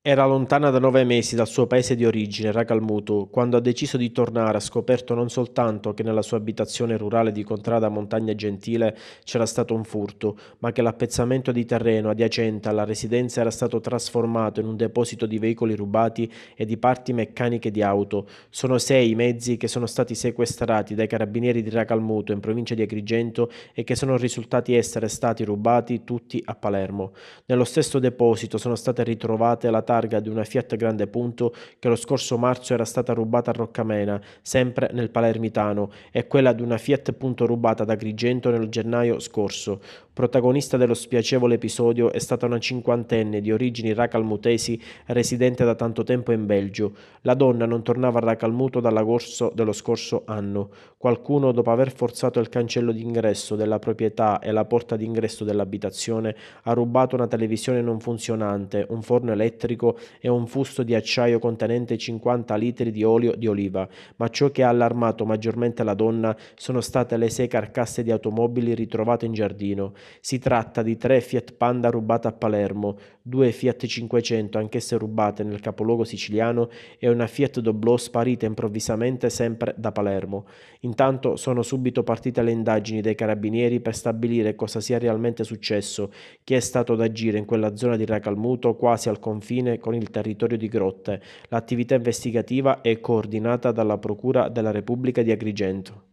Era lontana da nove mesi dal suo paese di origine, Rakalmutu, quando ha deciso di tornare ha scoperto non soltanto che nella sua abitazione rurale di Contrada Montagna Gentile c'era stato un furto, ma che l'appezzamento di terreno adiacente alla residenza era stato trasformato in un deposito di veicoli rubati e di parti meccaniche di auto. Sono sei i mezzi che sono stati sequestrati dai carabinieri di Rakalmutu in provincia di Agrigento e che sono risultati essere stati rubati tutti a Palermo. Nello stesso deposito sono state ritrovate la targa di una Fiat Grande Punto che lo scorso marzo era stata rubata a Roccamena, sempre nel Palermitano, e quella di una Fiat Punto rubata da Grigento nel gennaio scorso. Protagonista dello spiacevole episodio è stata una cinquantenne di origini racalmutesi residente da tanto tempo in Belgio. La donna non tornava a Racalmuto dall'agosto dello scorso anno. Qualcuno, dopo aver forzato il cancello d'ingresso della proprietà e la porta d'ingresso dell'abitazione, ha rubato una televisione non funzionante, un forno elettrico elettrico e un fusto di acciaio contenente 50 litri di olio di oliva, ma ciò che ha allarmato maggiormente la donna sono state le sei carcasse di automobili ritrovate in giardino. Si tratta di tre Fiat Panda rubate a Palermo, due Fiat 500 anch'esse rubate nel capoluogo siciliano e una Fiat Doblò sparita improvvisamente sempre da Palermo. Intanto sono subito partite le indagini dei carabinieri per stabilire cosa sia realmente successo, chi è stato ad agire in quella zona di Racalmuto quasi al confine confine con il territorio di Grotte. L'attività investigativa è coordinata dalla Procura della Repubblica di Agrigento.